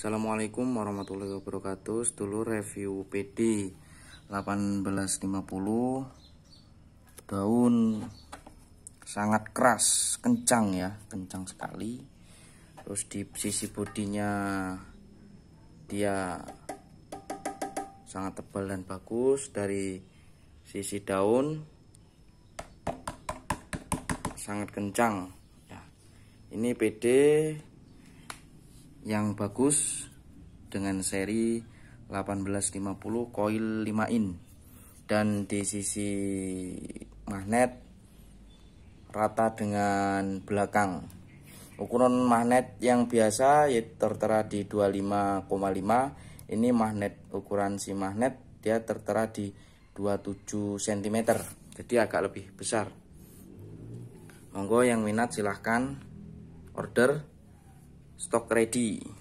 Assalamualaikum warahmatullahi wabarakatuh Sedulur review PD 1850 Daun Sangat keras Kencang ya, kencang sekali Terus di sisi bodinya Dia Sangat tebal dan bagus Dari sisi daun Sangat kencang nah, Ini PD yang bagus dengan seri 1850 coil 5 in dan di sisi magnet rata dengan belakang ukuran magnet yang biasa tertera di 25,5 ini magnet ukuran si magnet dia tertera di 27 cm jadi agak lebih besar monggo yang minat silahkan order stok ready